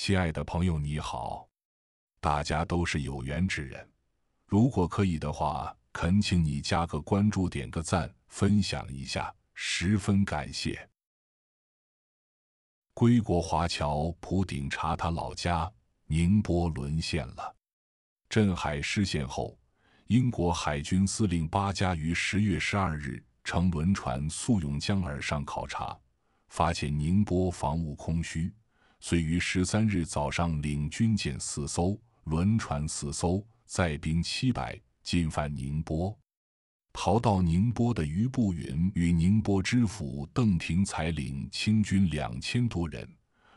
亲爱的朋友，你好！大家都是有缘之人，如果可以的话，恳请你加个关注，点个赞，分享一下，十分感谢。归国华侨普鼎查他老家宁波沦陷了，镇海失陷后，英国海军司令巴加于十月十二日乘轮船溯甬江而上考察，发现宁波防务空虚。遂于十三日早上，领军舰四艘、轮船四艘，载兵七百，进犯宁波。逃到宁波的余步云与宁波知府邓廷彩领清军两千多人，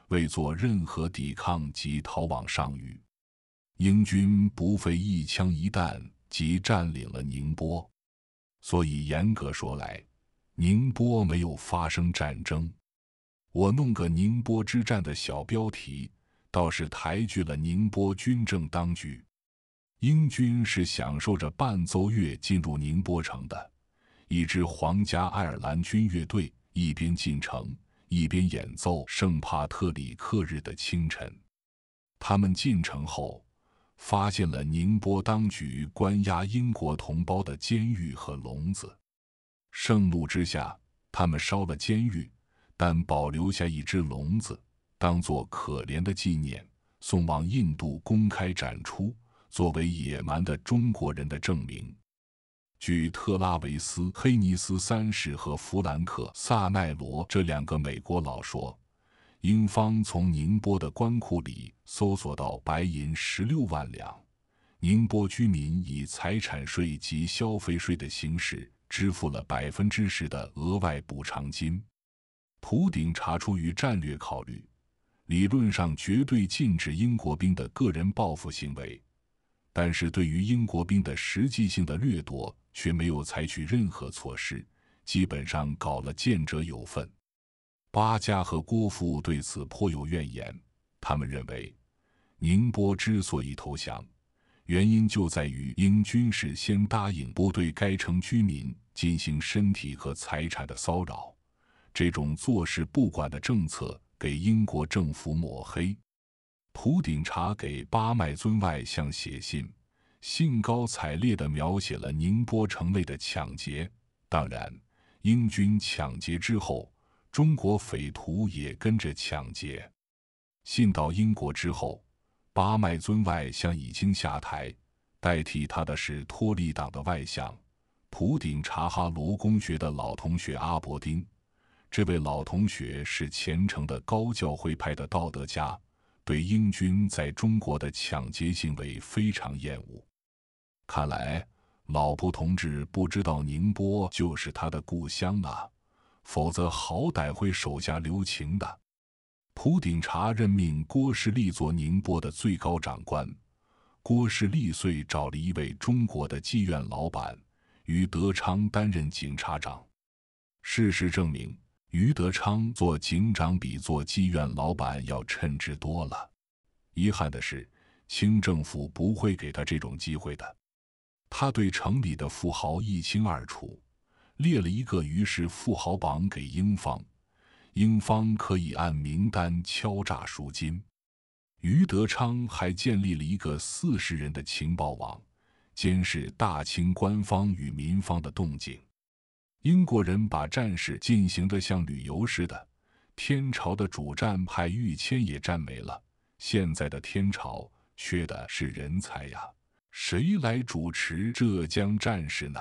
未作任何抵抗，即逃往上虞。英军不费一枪一弹，即占领了宁波。所以严格说来，宁波没有发生战争。我弄个宁波之战的小标题，倒是抬举了宁波军政当局。英军是享受着伴奏乐进入宁波城的，一支皇家爱尔兰军乐队一边进城一边演奏圣帕特里克日的清晨。他们进城后，发现了宁波当局关押英国同胞的监狱和笼子，盛怒之下，他们烧了监狱。但保留下一只笼子，当作可怜的纪念，送往印度公开展出，作为野蛮的中国人的证明。据特拉维斯·黑尼斯三世和弗兰克·萨奈罗这两个美国佬说，英方从宁波的官库里搜索到白银十六万两，宁波居民以财产税及消费税的形式支付了百分之十的额外补偿金。普鼎查出于战略考虑，理论上绝对禁止英国兵的个人报复行为，但是对于英国兵的实际性的掠夺却没有采取任何措施，基本上搞了见者有份。巴加和郭富对此颇有怨言，他们认为，宁波之所以投降，原因就在于英军事先答应不对该城居民进行身体和财产的骚扰。这种坐视不管的政策给英国政府抹黑。普顶查给巴麦尊外相写信，兴高采烈地描写了宁波城内的抢劫。当然，英军抢劫之后，中国匪徒也跟着抢劫。信到英国之后，巴麦尊外相已经下台，代替他的是托利党的外相普顶查哈罗公爵的老同学阿伯丁。这位老同学是虔诚的高教会派的道德家，对英军在中国的抢劫行为非常厌恶。看来老蒲同志不知道宁波就是他的故乡啊，否则好歹会手下留情的。蒲鼎茶任命郭士立做宁波的最高长官，郭士立遂找了一位中国的妓院老板于德昌担任警察长。事实证明。于德昌做警长比做妓院老板要称职多了。遗憾的是，清政府不会给他这种机会的。他对城里的富豪一清二楚，列了一个于氏富豪榜给英方，英方可以按名单敲诈赎金。于德昌还建立了一个四十人的情报网，监视大清官方与民方的动静。英国人把战事进行得像旅游似的，天朝的主战派御谦也战没了。现在的天朝缺的是人才呀，谁来主持浙江战事呢？